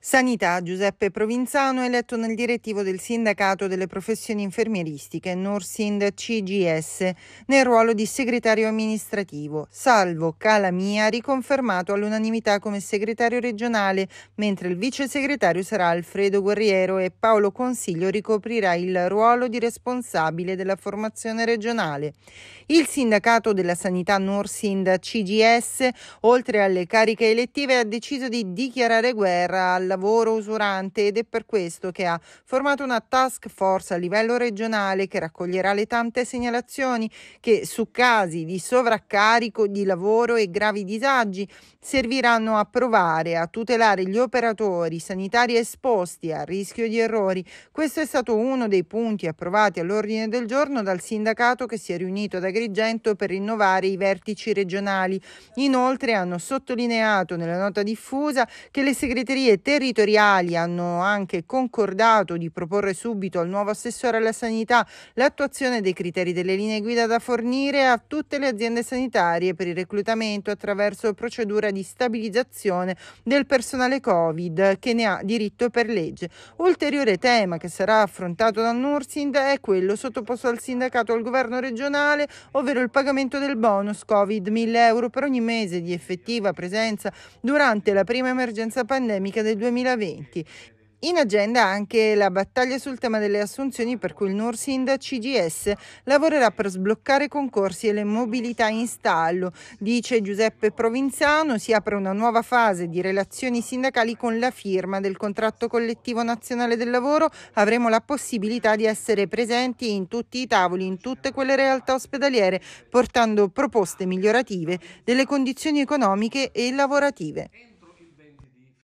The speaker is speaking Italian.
Sanità Giuseppe Provinzano, eletto nel direttivo del Sindacato delle professioni infermieristiche Norsind CGS nel ruolo di segretario amministrativo, salvo Calamia riconfermato all'unanimità come segretario regionale, mentre il vice segretario sarà Alfredo Guerriero e Paolo Consiglio ricoprirà il ruolo di responsabile della formazione regionale. Il Sindacato della Sanità Norsind CGS, oltre alle cariche elettive, ha deciso di dichiarare guerra al lavoro usurante ed è per questo che ha formato una task force a livello regionale che raccoglierà le tante segnalazioni che su casi di sovraccarico di lavoro e gravi disagi serviranno a provare a tutelare gli operatori sanitari esposti a rischio di errori. Questo è stato uno dei punti approvati all'ordine del giorno dal sindacato che si è riunito ad Agrigento per rinnovare i vertici regionali. Inoltre hanno sottolineato nella nota diffusa che le segreterie territoriali territoriali hanno anche concordato di proporre subito al nuovo assessore alla sanità l'attuazione dei criteri delle linee guida da fornire a tutte le aziende sanitarie per il reclutamento attraverso procedura di stabilizzazione del personale Covid che ne ha diritto per legge. Ulteriore tema che sarà affrontato dal Nursind è quello sottoposto al sindacato al governo regionale, ovvero il pagamento del bonus Covid 1000 euro per ogni mese di effettiva presenza durante la prima emergenza pandemica del 2020 2020. In agenda anche la battaglia sul tema delle assunzioni per cui il Norsinda CGS lavorerà per sbloccare i concorsi e le mobilità in stallo. Dice Giuseppe Provinzano, si apre una nuova fase di relazioni sindacali con la firma del contratto collettivo nazionale del lavoro. Avremo la possibilità di essere presenti in tutti i tavoli, in tutte quelle realtà ospedaliere, portando proposte migliorative delle condizioni economiche e lavorative.